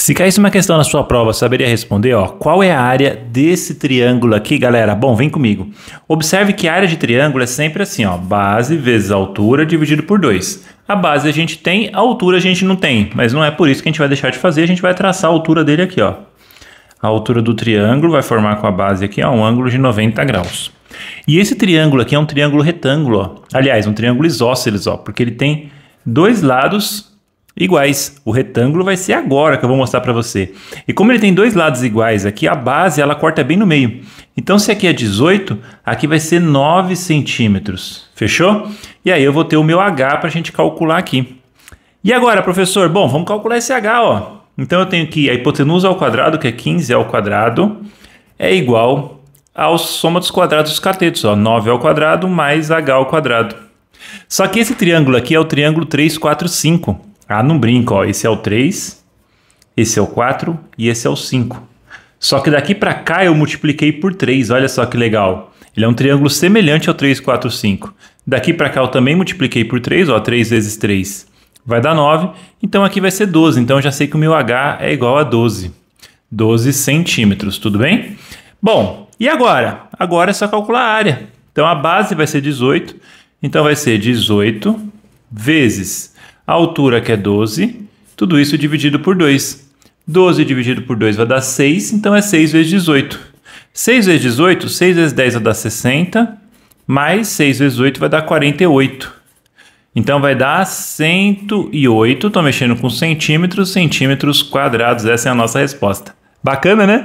Se caísse uma questão na sua prova, saberia responder, ó, qual é a área desse triângulo aqui, galera? Bom, vem comigo. Observe que a área de triângulo é sempre assim, ó, base vezes altura dividido por 2. A base a gente tem, a altura a gente não tem, mas não é por isso que a gente vai deixar de fazer, a gente vai traçar a altura dele aqui, ó. A altura do triângulo vai formar com a base aqui, ó, um ângulo de 90 graus. E esse triângulo aqui é um triângulo retângulo, ó. Aliás, um triângulo isósceles, ó, porque ele tem dois lados iguais. O retângulo vai ser agora que eu vou mostrar para você. E como ele tem dois lados iguais aqui, a base ela corta bem no meio. Então se aqui é 18, aqui vai ser 9 centímetros. Fechou? E aí eu vou ter o meu H para a gente calcular aqui. E agora, professor? Bom, vamos calcular esse H, ó. Então eu tenho que a hipotenusa ao quadrado, que é 15 ao quadrado, é igual à soma dos quadrados dos catetos, ó, 9 ao quadrado mais H ao quadrado. Só que esse triângulo aqui é o triângulo 3, 4, 5. Ah, não brinco, ó. Esse é o 3, esse é o 4 e esse é o 5. Só que daqui para cá eu multipliquei por 3, olha só que legal. Ele é um triângulo semelhante ao 3, 4, 5. Daqui para cá eu também multipliquei por 3, ó, 3 vezes 3 vai dar 9. Então aqui vai ser 12, então eu já sei que o meu H é igual a 12. 12 centímetros, tudo bem? Bom, e agora? Agora é só calcular a área. Então a base vai ser 18, então vai ser 18 vezes a altura que é 12, tudo isso dividido por 2. 12 dividido por 2 vai dar 6, então é 6 vezes 18. 6 vezes 18, 6 vezes 10 vai dar 60, mais 6 vezes 8 vai dar 48. Então vai dar 108, estou mexendo com centímetros, centímetros quadrados, essa é a nossa resposta. Bacana, né?